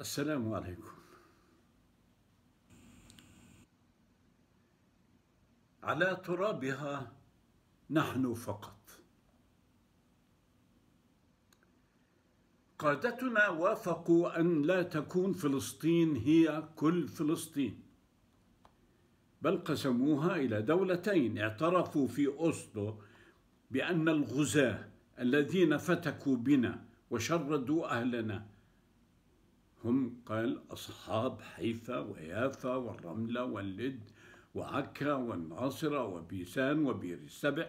السلام عليكم على ترابها نحن فقط قادتنا وافقوا ان لا تكون فلسطين هي كل فلسطين بل قسموها الى دولتين اعترفوا في اوسلو بان الغزاه الذين فتكوا بنا وشردوا اهلنا هم قال أصحاب حيفا ويافا والرملة واللد وعكا والناصرة وبيسان وبير السبع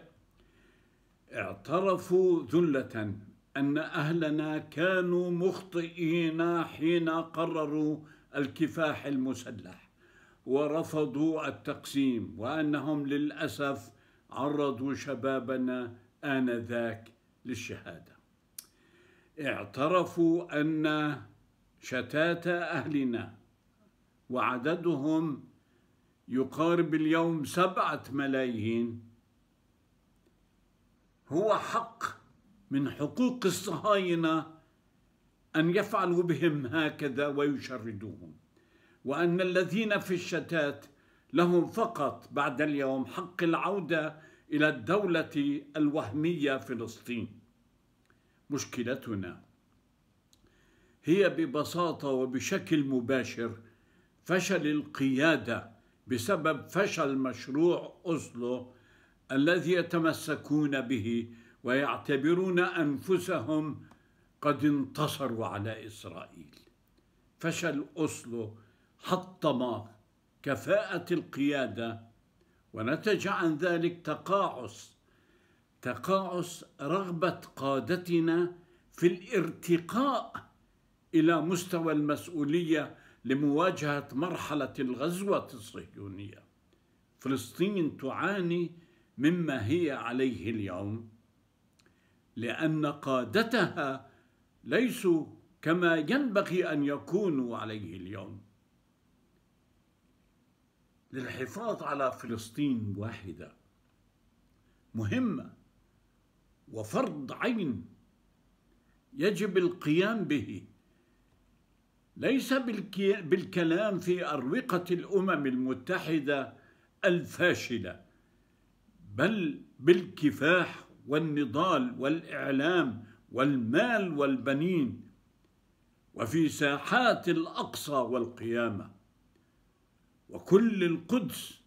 اعترفوا ذلة أن أهلنا كانوا مخطئين حين قرروا الكفاح المسلح ورفضوا التقسيم وأنهم للأسف عرضوا شبابنا آنذاك للشهادة اعترفوا أن شتات أهلنا وعددهم يقارب اليوم سبعة ملايين هو حق من حقوق الصهاينة أن يفعلوا بهم هكذا ويشردوهم وأن الذين في الشتات لهم فقط بعد اليوم حق العودة إلى الدولة الوهمية فلسطين مشكلتنا هي ببساطه وبشكل مباشر فشل القياده بسبب فشل مشروع اوسلو الذي يتمسكون به ويعتبرون انفسهم قد انتصروا على اسرائيل فشل اوسلو حطم كفاءه القياده ونتج عن ذلك تقاعس تقاعس رغبه قادتنا في الارتقاء إلى مستوى المسؤولية لمواجهة مرحلة الغزوة الصهيونية فلسطين تعاني مما هي عليه اليوم لأن قادتها ليسوا كما ينبغي أن يكونوا عليه اليوم للحفاظ على فلسطين واحدة مهمة وفرض عين يجب القيام به ليس بالكلام في أروقة الأمم المتحدة الفاشلة بل بالكفاح والنضال والإعلام والمال والبنين وفي ساحات الأقصى والقيامة وكل القدس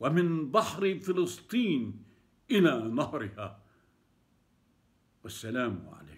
ومن بحر فلسطين إلى نهرها والسلام عليكم